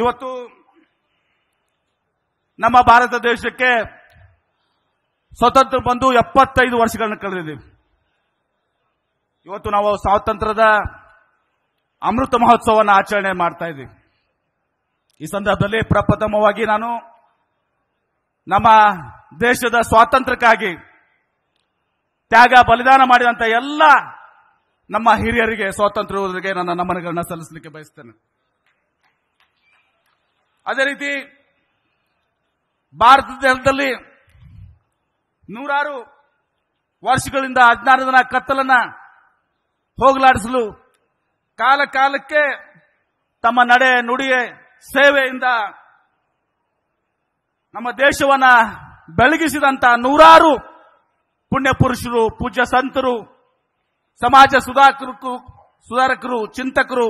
ಇವತ್ತು ನಮ್ಮ ಭಾರತ ದೇಶಕ್ಕೆ ಸ್ವತಂತ್ರ ಬಂದು ಎಪ್ಪತ್ತೈದು ವರ್ಷಗಳನ್ನು ಕಳೆದಿದ್ದೀವಿ ಇವತ್ತು ನಾವು ಸ್ವಾತಂತ್ರ್ಯದ ಅಮೃತ ಮಹೋತ್ಸವವನ್ನು ಆಚರಣೆ ಮಾಡ್ತಾ ಇದ್ದೀವಿ ಈ ಸಂದರ್ಭದಲ್ಲಿ ಪ್ರಪ್ರಥಮವಾಗಿ ನಾನು ನಮ್ಮ ದೇಶದ ಸ್ವಾತಂತ್ರ್ಯಕ್ಕಾಗಿ ತ್ಯಾಗ ಬಲಿದಾನ ಮಾಡಿದಂಥ ಎಲ್ಲ ನಮ್ಮ ಹಿರಿಯರಿಗೆ ಸ್ವಾತಂತ್ರ್ಯ ನನ್ನ ನಮನಗಳನ್ನು ಸಲ್ಲಿಸಲಿಕ್ಕೆ ಬಯಸ್ತೇನೆ ಅದೇ ರೀತಿ ಭಾರತ ದೇಶದಲ್ಲಿ ನೂರಾರು ವರ್ಷಗಳಿಂದ ಹದಿನಾರು ಜನ ಕತ್ತಲನ್ನ ಹೋಗಲಾಡಿಸಲು ಕಾಲ ಕಾಲಕ್ಕೆ ತಮ್ಮ ನಡೆ ನುಡಿಯ ಸೇವೆಯಿಂದ ನಮ್ಮ ದೇಶವನ್ನ ಬೆಳಗಿಸಿದಂತ ನೂರಾರು ಪುಣ್ಯ ಪುರುಷರು ಪೂಜ್ಯ ಸಂತರು ಸಮಾಜ ಸುಧಾಕರು ಸುಧಾರಕರು ಚಿಂತಕರು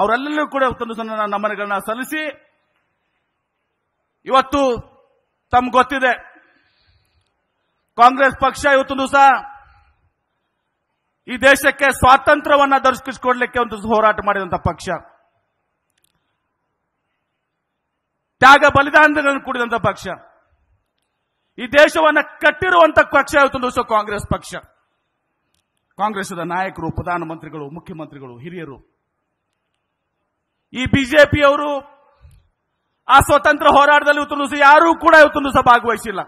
ಅವರೆಲ್ಲರೂ ಕೂಡ ತನ್ನ ನಮನಗಳನ್ನ ಸಲ್ಲಿಸಿ ಇವತ್ತು ತಮ್ಗೆ ಗೊತ್ತಿದೆ ಕಾಂಗ್ರೆಸ್ ಪಕ್ಷ ಇವತ್ತು ದಿವಸ ಈ ದೇಶಕ್ಕೆ ಸ್ವಾತಂತ್ರ್ಯವನ್ನ ದರ್ಶಿಸಿಕೊಡ್ಲಿಕ್ಕೆ ಒಂದು ಹೋರಾಟ ಮಾಡಿದಂತ ಪಕ್ಷ ತ್ಯಾಗ ಬಲಿದಾನಗಳನ್ನು ಕೂಡಿದಂತ ಪಕ್ಷ ಈ ದೇಶವನ್ನ ಕಟ್ಟಿರುವಂತ ಪಕ್ಷ ಇವತ್ತು ದಿವಸ ಕಾಂಗ್ರೆಸ್ ಪಕ್ಷ ಕಾಂಗ್ರೆಸ್ದ ನಾಯಕರು ಪ್ರಧಾನಮಂತ್ರಿಗಳು ಮುಖ್ಯಮಂತ್ರಿಗಳು ಹಿರಿಯರು ಈ ಬಿಜೆಪಿಯವರು ಆ ಸ್ವತಂತ್ರ ಹೋರಾಟದಲ್ಲಿ ಇವತ್ತೊಂದು ಯಾರು ಯಾರೂ ಕೂಡ ಇವತ್ತೊಂದು ಸಹ ಭಾಗವಹಿಸಿಲ್ಲ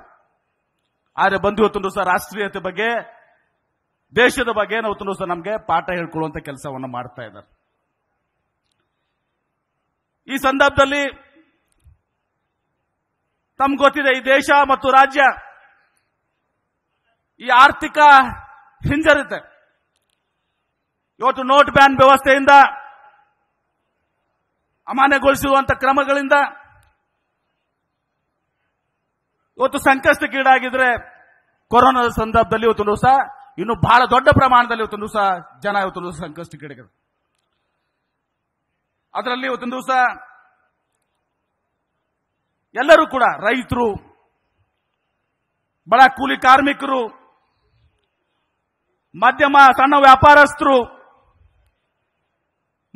ಆದರೆ ಬಂದು ಇವತ್ತು ಸಹ ರಾಷ್ಟ್ರೀಯತೆ ಬಗ್ಗೆ ದೇಶದ ಬಗ್ಗೆ ಇವತ್ತು ಸಹ ನಮಗೆ ಪಾಠ ಹೇಳ್ಕೊಳ್ಳುವಂತ ಕೆಲಸವನ್ನು ಮಾಡ್ತಾ ಇದ್ದಾರೆ ಈ ಸಂದರ್ಭದಲ್ಲಿ ತಮ್ಗೆ ಗೊತ್ತಿದೆ ಈ ದೇಶ ಮತ್ತು ರಾಜ್ಯ ಈ ಆರ್ಥಿಕ ಹಿಂಜರಿತೆ ಇವತ್ತು ನೋಟ್ ಬ್ಯಾನ್ ವ್ಯವಸ್ಥೆಯಿಂದ ಅಮಾನ್ಯಗೊಳಿಸಿರುವಂತ ಕ್ರಮಗಳಿಂದ ಇವತ್ತು ಸಂಕಷ್ಟಕ್ಕೀಡಾಗಿದ್ರೆ ಕೊರೋನಾದ ಸಂದರ್ಭದಲ್ಲಿ ಇವತ್ತು ದಿವಸ ಇನ್ನು ಬಹಳ ದೊಡ್ಡ ಪ್ರಮಾಣದಲ್ಲಿ ಇವತ್ತು ದಿವಸ ಜನ ಇವತ್ತು ದಿವಸ ಸಂಕಷ್ಟಕ್ಕೀಡಾಗಿದ್ರು ಅದರಲ್ಲಿ ಇವತ್ತಿನ ದಿವಸ ಎಲ್ಲರೂ ಕೂಡ ರೈತರು ಬಡ ಕೂಲಿ ಕಾರ್ಮಿಕರು ಮಧ್ಯಮ ಸಣ್ಣ ವ್ಯಾಪಾರಸ್ಥರು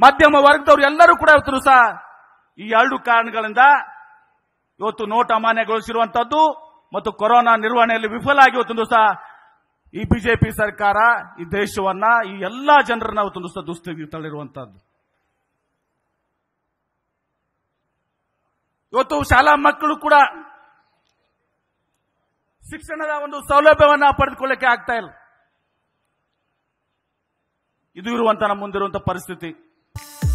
ಮಧ್ಯಮ ವರ್ಗದವರು ಎಲ್ಲರೂ ಕೂಡ ಇವತ್ತು ಸಹ ಈ ಎರಡು ಕಾರಣಗಳಿಂದ ಇವತ್ತು ನೋಟ್ ಅಮಾನ್ಯಗೊಳಿಸಿರುವಂತದ್ದು ಮತ್ತು ಕೊರೋನಾ ನಿರ್ವಹಣೆಯಲ್ಲಿ ವಿಫಲ ಆಗಿ ಇವತ್ತೊಂದು ಸಹ ಈ ಬಿಜೆಪಿ ಸರ್ಕಾರ ಈ ದೇಶವನ್ನ ಈ ಎಲ್ಲಾ ಜನರನ್ನ ಅವತ್ತೊಂದು ಸಹ ದುಸ್ಥಿತಿ ತಳ್ಳಿರುವಂತಹದ್ದು ಇವತ್ತು ಶಾಲಾ ಮಕ್ಕಳು ಕೂಡ ಶಿಕ್ಷಣದ ಒಂದು ಸೌಲಭ್ಯವನ್ನ ಪಡೆದುಕೊಳ್ಳಕ್ಕೆ ಆಗ್ತಾ ಇಲ್ಲ ಇದು ಇರುವಂತಹ ಮುಂದಿರುವಂತಹ ಪರಿಸ್ಥಿತಿ